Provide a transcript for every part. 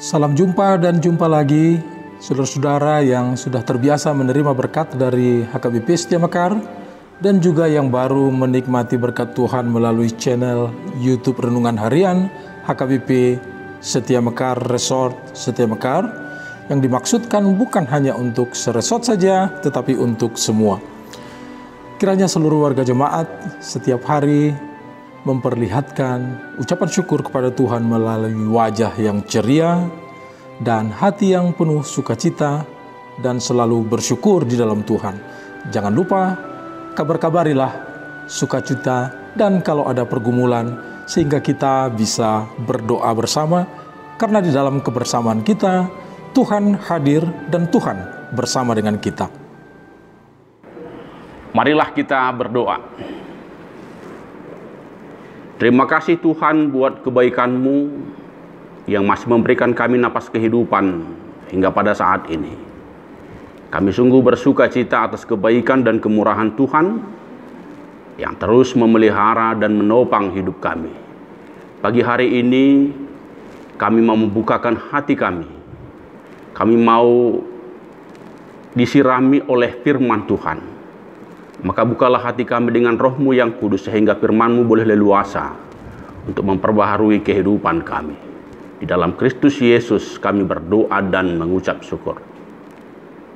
Salam jumpa dan jumpa lagi saudara-saudara yang sudah terbiasa menerima berkat dari HKBP Setia Mekar dan juga yang baru menikmati berkat Tuhan melalui channel YouTube Renungan Harian HKBP Setia Mekar Resort Setia Mekar yang dimaksudkan bukan hanya untuk seresort saja tetapi untuk semua. Kiranya seluruh warga jemaat setiap hari memperlihatkan ucapan syukur kepada Tuhan melalui wajah yang ceria dan hati yang penuh sukacita dan selalu bersyukur di dalam Tuhan. Jangan lupa, kabar-kabarilah sukacita dan kalau ada pergumulan sehingga kita bisa berdoa bersama karena di dalam kebersamaan kita Tuhan hadir dan Tuhan bersama dengan kita. Marilah kita berdoa. Terima kasih Tuhan buat kebaikan-Mu yang masih memberikan kami napas kehidupan hingga pada saat ini. Kami sungguh bersuka cita atas kebaikan dan kemurahan Tuhan yang terus memelihara dan menopang hidup kami. Pagi hari ini, kami mau membukakan hati kami. Kami mau disirami oleh firman Tuhan maka bukalah hati kami dengan rohmu yang kudus sehingga firmanmu boleh leluasa untuk memperbaharui kehidupan kami. Di dalam Kristus Yesus kami berdoa dan mengucap syukur.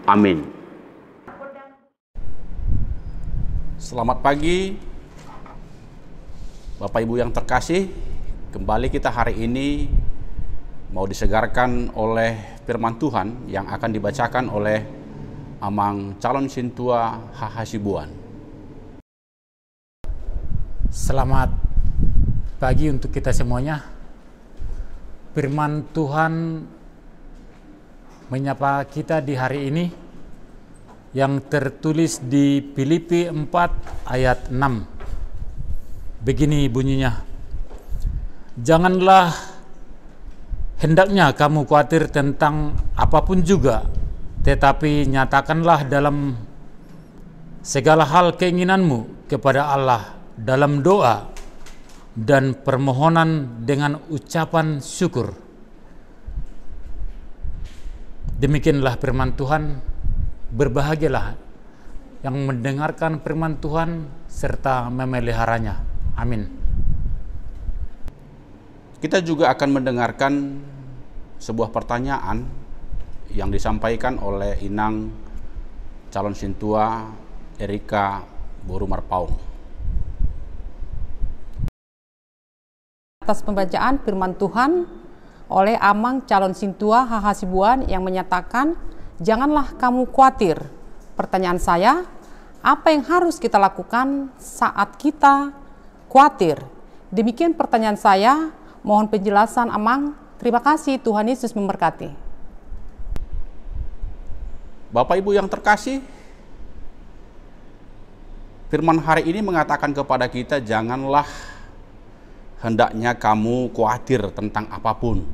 Amin. Selamat pagi Bapak Ibu yang terkasih. Kembali kita hari ini mau disegarkan oleh firman Tuhan yang akan dibacakan oleh amang calon sintua Hahasibuan. Selamat pagi untuk kita semuanya. Firman Tuhan menyapa kita di hari ini yang tertulis di Filipi 4 ayat 6. Begini bunyinya. Janganlah hendaknya kamu khawatir tentang apapun juga tetapi nyatakanlah dalam segala hal keinginanmu kepada Allah dalam doa dan permohonan dengan ucapan syukur. Demikianlah firman Tuhan, berbahagialah yang mendengarkan firman Tuhan serta memeliharanya. Amin. Kita juga akan mendengarkan sebuah pertanyaan yang disampaikan oleh Inang calon Sintua Erika Borumar Atas pembacaan firman Tuhan oleh Amang calon Sintua HH Sibuan yang menyatakan, "Janganlah kamu khawatir." Pertanyaan saya, apa yang harus kita lakukan saat kita khawatir? Demikian pertanyaan saya, mohon penjelasan Amang. Terima kasih, Tuhan Yesus memberkati. Bapak Ibu yang terkasih, firman hari ini mengatakan kepada kita janganlah hendaknya kamu khawatir tentang apapun.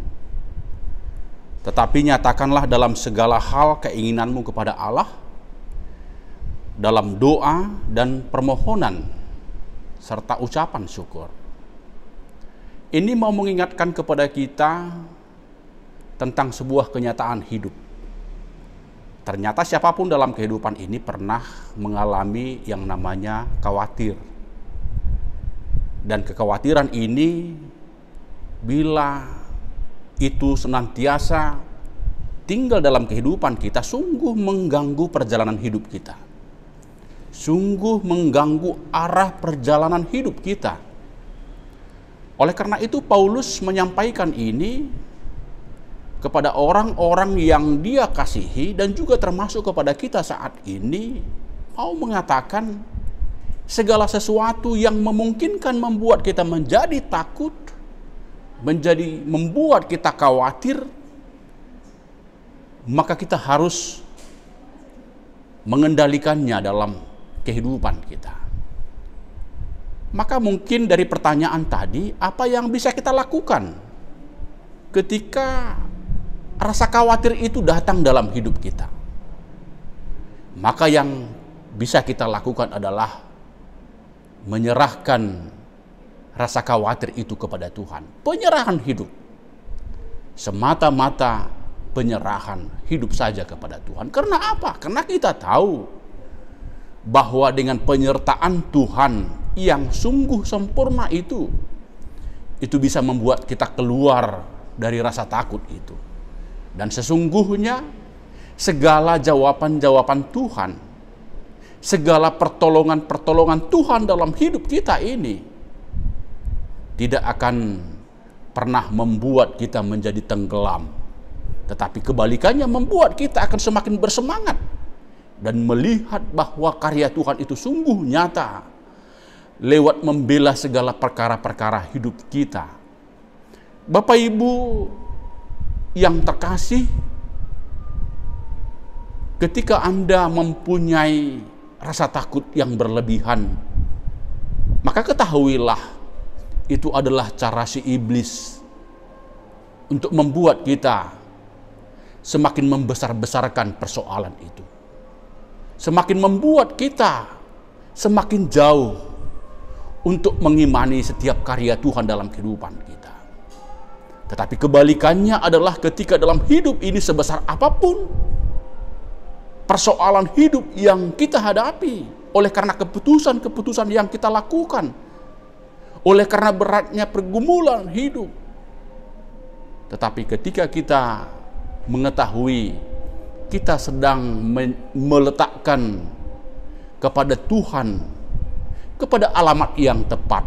Tetapi nyatakanlah dalam segala hal keinginanmu kepada Allah dalam doa dan permohonan serta ucapan syukur. Ini mau mengingatkan kepada kita tentang sebuah kenyataan hidup Ternyata siapapun dalam kehidupan ini pernah mengalami yang namanya khawatir. Dan kekhawatiran ini bila itu senantiasa tinggal dalam kehidupan kita sungguh mengganggu perjalanan hidup kita. Sungguh mengganggu arah perjalanan hidup kita. Oleh karena itu Paulus menyampaikan ini kepada orang-orang yang dia kasihi dan juga termasuk kepada kita saat ini mau mengatakan segala sesuatu yang memungkinkan membuat kita menjadi takut menjadi membuat kita khawatir maka kita harus mengendalikannya dalam kehidupan kita maka mungkin dari pertanyaan tadi apa yang bisa kita lakukan ketika rasa khawatir itu datang dalam hidup kita. Maka yang bisa kita lakukan adalah menyerahkan rasa khawatir itu kepada Tuhan. Penyerahan hidup. Semata-mata penyerahan hidup saja kepada Tuhan. Karena apa? Karena kita tahu bahwa dengan penyertaan Tuhan yang sungguh sempurna itu, itu bisa membuat kita keluar dari rasa takut itu. Dan sesungguhnya segala jawaban-jawaban Tuhan, segala pertolongan-pertolongan Tuhan dalam hidup kita ini tidak akan pernah membuat kita menjadi tenggelam. Tetapi kebalikannya membuat kita akan semakin bersemangat dan melihat bahwa karya Tuhan itu sungguh nyata lewat membela segala perkara-perkara hidup kita. Bapak Ibu yang terkasih, ketika Anda mempunyai rasa takut yang berlebihan, maka ketahuilah itu adalah cara si iblis untuk membuat kita semakin membesar-besarkan persoalan itu. Semakin membuat kita semakin jauh untuk mengimani setiap karya Tuhan dalam kehidupan kita. Tetapi kebalikannya adalah ketika dalam hidup ini sebesar apapun persoalan hidup yang kita hadapi oleh karena keputusan-keputusan yang kita lakukan, oleh karena beratnya pergumulan hidup. Tetapi ketika kita mengetahui kita sedang meletakkan kepada Tuhan, kepada alamat yang tepat,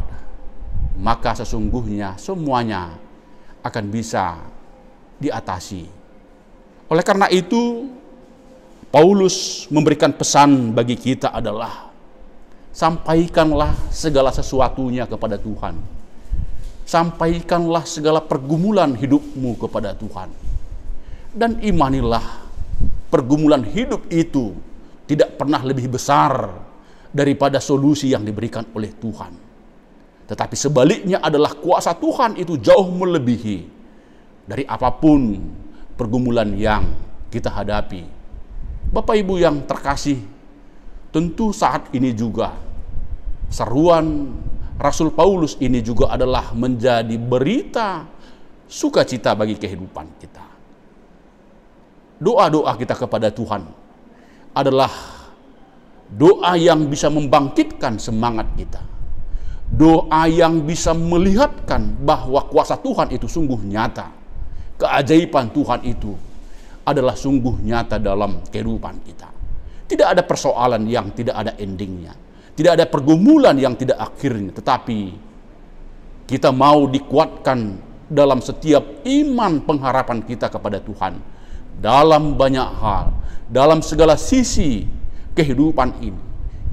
maka sesungguhnya semuanya akan bisa diatasi. Oleh karena itu, Paulus memberikan pesan bagi kita adalah sampaikanlah segala sesuatunya kepada Tuhan. Sampaikanlah segala pergumulan hidupmu kepada Tuhan. Dan imanilah pergumulan hidup itu tidak pernah lebih besar daripada solusi yang diberikan oleh Tuhan. Tetapi sebaliknya adalah kuasa Tuhan itu jauh melebihi dari apapun pergumulan yang kita hadapi. Bapak Ibu yang terkasih, tentu saat ini juga seruan Rasul Paulus ini juga adalah menjadi berita sukacita bagi kehidupan kita. Doa-doa kita kepada Tuhan adalah doa yang bisa membangkitkan semangat kita Doa yang bisa melihatkan bahwa kuasa Tuhan itu sungguh nyata. Keajaiban Tuhan itu adalah sungguh nyata dalam kehidupan kita. Tidak ada persoalan yang tidak ada endingnya. Tidak ada pergumulan yang tidak akhirnya. Tetapi kita mau dikuatkan dalam setiap iman pengharapan kita kepada Tuhan. Dalam banyak hal, dalam segala sisi kehidupan ini.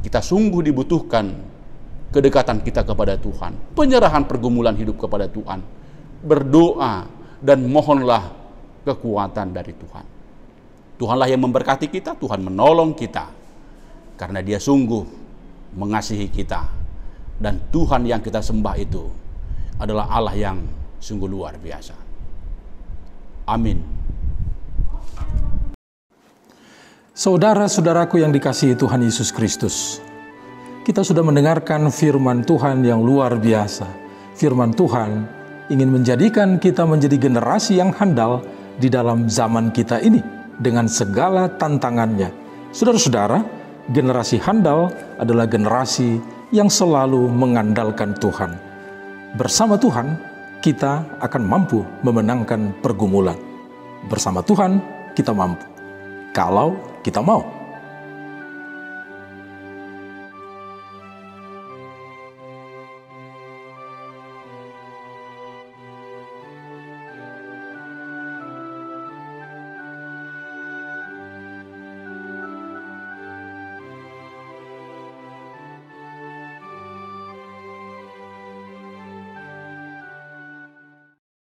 Kita sungguh dibutuhkan kedekatan kita kepada Tuhan, penyerahan pergumulan hidup kepada Tuhan, berdoa dan mohonlah kekuatan dari Tuhan. Tuhanlah yang memberkati kita, Tuhan menolong kita karena Dia sungguh mengasihi kita dan Tuhan yang kita sembah itu adalah Allah yang sungguh luar biasa. Amin. Saudara-saudaraku yang dikasihi Tuhan Yesus Kristus, kita sudah mendengarkan firman Tuhan yang luar biasa. Firman Tuhan ingin menjadikan kita menjadi generasi yang handal di dalam zaman kita ini dengan segala tantangannya. Saudara-saudara, generasi handal adalah generasi yang selalu mengandalkan Tuhan. Bersama Tuhan, kita akan mampu memenangkan pergumulan. Bersama Tuhan, kita mampu. Kalau kita mau.